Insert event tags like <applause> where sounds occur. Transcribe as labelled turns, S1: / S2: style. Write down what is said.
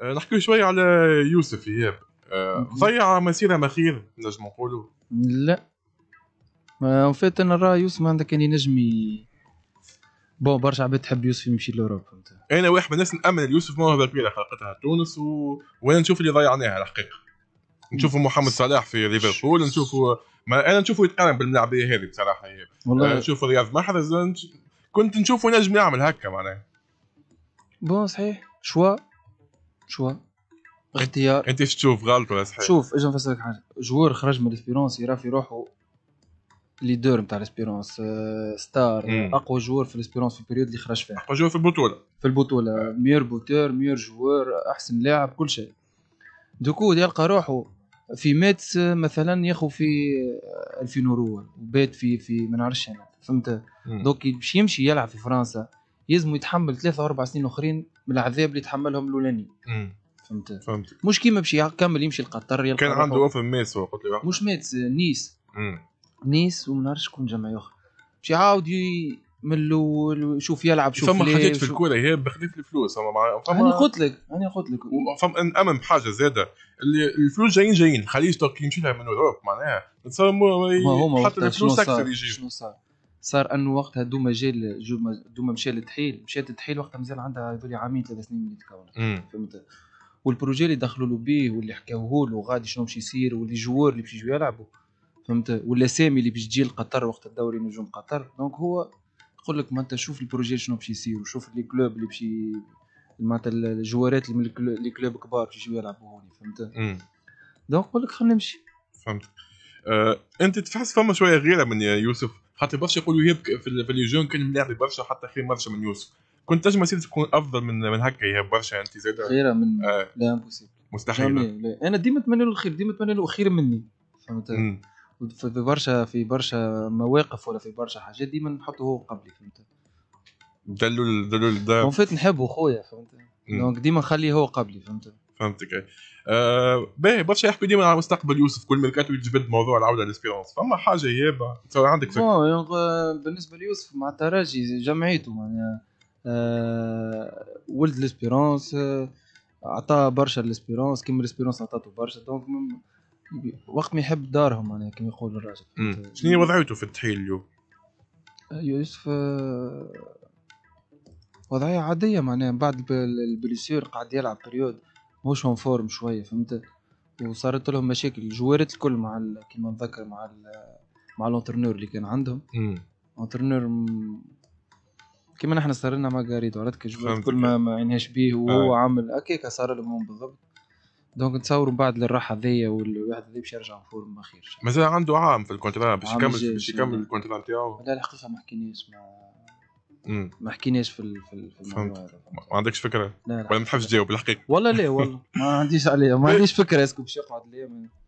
S1: آه، نحكي شوي على يوسف اياب آه، ضيع مسيره مخير نجم نقولوا
S2: لا اون انا راه يوسف ما عندك كان ينجم بون برشا عباد تحب يوسف يمشي لاوروبا
S1: انا واحد من الناس نامن يوسف موهبه كبيره خلقتها تونس و... وانا نشوف اللي ضيعناها الحقيقه نشوفوا محمد صلاح في ليفربول نشوفوا ما انا نشوفه يتقارن بالملاعبيه هذه بصراحه هي. والله آه، نشوفوا رياض محرز كنت نشوفه نجم يعمل هكا معناها بون صحيح شوا شو اختيار انت تشوف غلط ولا صحيح شوف
S2: اجي نفسر لك حاجه جوار خرج من ليسبيرونس يرى في روحه ليدور نتاع ليسبيرونس ستار آه، مم. اقوى جوار في ليسبيرونس في البريود اللي خرج فيها اقوى جوار في البطوله في البطوله ميور بوتور ميور جوار احسن لاعب كل شيء دوكو يلقى روحه في ميتس آه، مثلا ياخو في 2000 آه، يورو وبيت في في ما نعرفش انا فهمت دوك باش يمشي يلعب في فرنسا يلزمه يتحمل ثلاثة وأربع سنين أخرين من العذاب اللي تحملهم الأولاني
S1: فهمت فهمت
S2: مش كيما باش يكمل يمشي لقطر كان عنده وفا
S1: ميس قلت له
S2: مش ميس نيس مم. نيس وما نعرفش شكون جمع آخر باش يعاود من الاول شوف يلعب شوف فما حاجات في الكوره
S1: هي بخليت الفلوس فما فما انا قلت لك انا قلت لك فما نامن بحاجه أمم زاده الفلوس جايين جايين خليه توك يمشي لها من اوروب معناها هما حتى الفلوس اكثر يجي شنو صار
S2: صار انه وقتها دوما جا دوما مشى للتحيل مشات للتحيل وقتها مازال عندها هذول عامين ثلاث سنين من يتكون فهمت والبروجي اللي دخلوا له بيه واللي حكاوه له غادي شنو باش يصير واللي جوار اللي باش يجوا يلعبوا فهمت والاسامي اللي باش تجي لقطر وقت الدوري نجوم قطر دونك هو يقول لك ما انت شوف البروجي شنو باش يصير وشوف لي كلوب اللي باش معناتها الجوارات اللي من لي كلوب كبار باش يجوا يلعبوا هوني فهمت
S1: دونك يقول لك خلينا نمشي فهمت أه، انت تحس فما شويه غيره من يوسف حتى برشا يقولوا يبكي في لي كان ملاعب برشا حتى خير برشا من يوسف كنت تجمع سيرتي تكون افضل من من هكا يا برشا انت زاد خير من آه. لا امبوسيبل مستحيل
S2: انا ديما اتمنى له الخير ديما اتمنى له خير مني فهمت في برشا في برشا مواقف ولا في برشا حاجات ديما نحطه هو قبلي فهمت
S1: دلول دلول دا فيت
S2: نحبه خويا فهمت
S1: دونك ديما نخليه هو قبلي فهمت فهمتك آه باهي برشا يحكوا ديما على مستقبل يوسف كل ميركاتو يجبد موضوع العوده للاسبيرونس فما حاجه يابا تصور عندك فكره
S2: آه، بالنسبه ليوسف مع تراجي جمعيته معناها آه ولد الاسبيرونس آه، عطاه برشا الاسبيرونس كيما الاسبيرونس عطاته برشا دونك وقت ما يحب دارهم معناها كما يقول
S1: الراجل شنو هي وضعيته في التحيل اليوم؟
S2: آه، يوسف وضعية عادية معناها بعد البليسير قاعد يلعب بريود مش اون فورم شوية فهمت وصارت لهم مشاكل الجوارات الكل مع ال... كيما نتذكر مع ال... مع الانترنور اللي كان عندهم انترنور م... كيما نحن صار لنا مارغاريتا عرفت كجوارات كل ما ما عينهاش بيه وهو آه. عامل هكاك صار لهم بالضبط دونك نتصور بعد للراحه هذيا والواحد هذا باش يرجع فورم ما خيرش مازال
S1: عنده عام في الكونترا باش يكمل باش يكمل آه. الكونترا
S2: نتاعو لا الحقيقه ما حكيناش مع
S1: ما حكيناش في في, ال... الموضوع هذا ما عندكش فكره لا لا ولا ما تحبش تجاوب الحقيقه والله لا والله
S2: <laughs> ما عنديش عليه ما عنديش فكره اسكو باش يقعد ليه